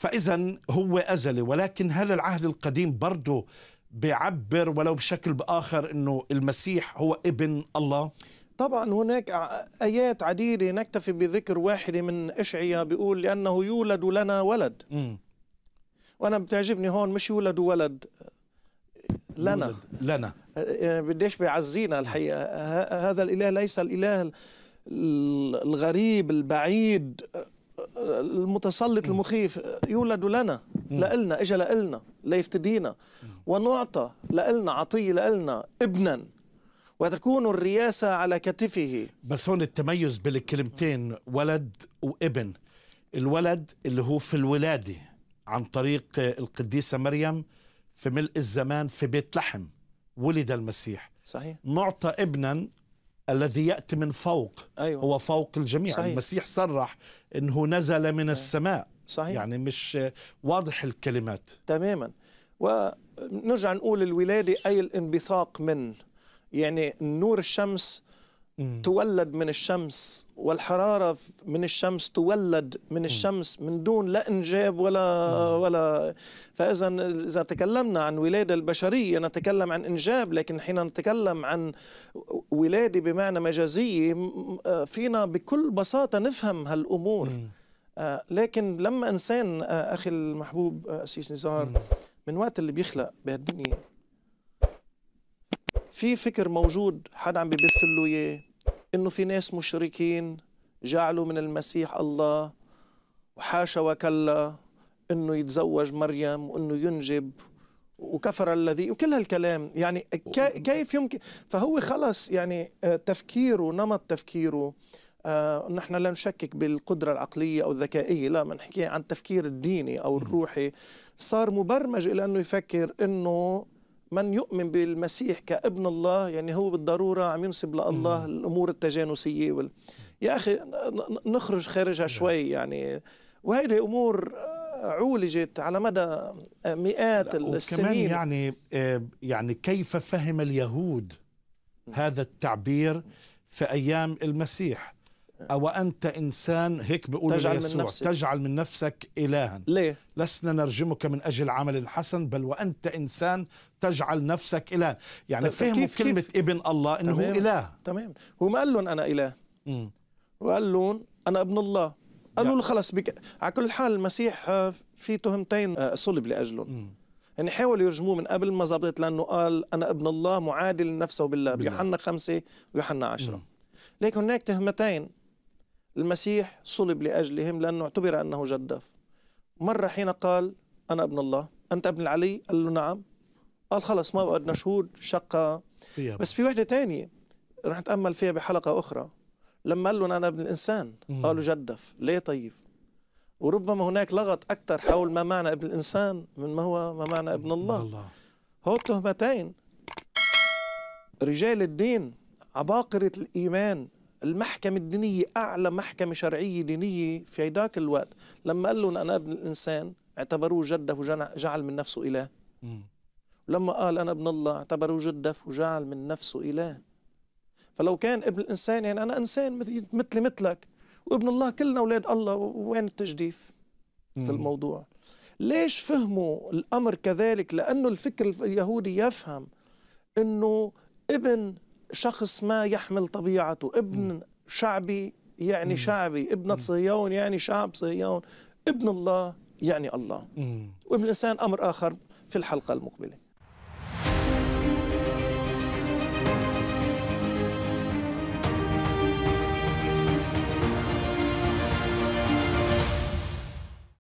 فإذا هو أزلي ولكن هل العهد القديم برضه بيعبر ولو بشكل بآخر أنه المسيح هو ابن الله؟ طبعا هناك آيات عديدة نكتفي بذكر واحدة من إشعيا بيقول لأنه يولد لنا ولد م. وأنا بتعجبني هون مش يولد ولد آه، لنا يولد لنا آه، آه، بديش بيعزينا الحقيقة هذا الإله ليس الإله الغريب البعيد المتسلط المخيف يولد لنا لإلنا إجا لإلنا ليفتدينا ونعطى لإلنا عطية لإلنا ابنا وتكون الرياسة على كتفه بس هون التميز بالكلمتين ولد وابن الولد اللي هو في الولادة عن طريق القديسة مريم في ملء الزمان في بيت لحم ولد المسيح صحيح نعطى ابنا الذي ياتي من فوق أيوة. هو فوق الجميع صحيح. المسيح صرح انه نزل من السماء صحيح. يعني مش واضح الكلمات تماما ونرجع نقول الولاده اي الانبثاق من يعني نور الشمس تولد من الشمس والحراره من الشمس تولد من الشمس من دون لا انجاب ولا نعم. ولا فاذا اذا تكلمنا عن ولاده البشريه نتكلم عن انجاب لكن حين نتكلم عن ولاده بمعنى مجازيه آه، فينا بكل بساطه نفهم هالامور آه، لكن لما انسان آه، اخي المحبوب اسيس نزار من وقت اللي بيخلق بهالدنيا في فكر موجود حدا عم ببث له اياه انه في ناس مشركين جعلوا من المسيح الله وحاشا وكلا انه يتزوج مريم وانه ينجب وكفر الذي وكل هالكلام يعني كيف يمكن فهو خلص يعني آه، تفكيره نمط تفكيره آه نحن لا نشكك بالقدرة العقلية أو الذكائية لا نحكي عن التفكير الديني أو الروحي صار مبرمج إلى أنه يفكر أنه من يؤمن بالمسيح كابن الله يعني هو بالضروره عم ينسب لله الامور التجانسيه وال... يا اخي نخرج خارجها نعم. شوي يعني وهيدي امور آه، عولجت على مدى آه، مئات السنين وكمان يعني آه، يعني كيف فهم اليهود هذا التعبير في ايام المسيح أو أنت إنسان هيك بيقول تجعل يسوع من نفسك. تجعل من نفسك إلها ليه؟ لسنا نرجمك من أجل عمل حسن بل وأنت إنسان تجعل نفسك إلها يعني فهموا كلمة كيف؟ ابن الله إنه هو إله تمام هو ما قال لهم أنا إله وقال لهم أنا ابن الله قالوا له يعني خلص بك... على كل حال المسيح آه، في تهمتين آه، صلب لاجلهم مم. يعني حاولوا يرجموه من قبل ما زبطت لانه قال انا ابن الله معادل نفسه بالله بيوحنا خمسه ويوحنا عشره مم. لكن هناك تهمتين المسيح صلب لأجلهم لأنه اعتبر أنه جداف مرة حين قال أنا ابن الله أنت ابن العلي قال له نعم قال خلص ما بدنا شهود شقة بس في وحدة تانية رح نتأمل فيها بحلقة أخرى لما قال لهم أنا ابن الإنسان قالوا جدف ليه طيب وربما هناك لغط أكثر حول ما معنى ابن الإنسان من ما هو ما معنى ابن الله, الله. هو تهمتين رجال الدين عباقرة الإيمان المحكمة الدينية أعلى محكمة شرعية دينية في ذاك الوقت لما قال لهم أنا ابن الإنسان اعتبروه جدف وجعل من نفسه إله ولما قال أنا ابن الله اعتبروه جدف وجعل من نفسه إله فلو كان ابن الإنسان يعني أنا إنسان مثلي مثلك وابن الله كلنا أولاد الله وين التجديف في الموضوع ليش فهموا الأمر كذلك لأنه الفكر اليهودي يفهم أنه ابن شخص ما يحمل طبيعته ابن شعبي يعني شعبي ابنة صهيون يعني شعب صهيون ابن الله يعني الله وابن الإنسان أمر آخر في الحلقة المقبلة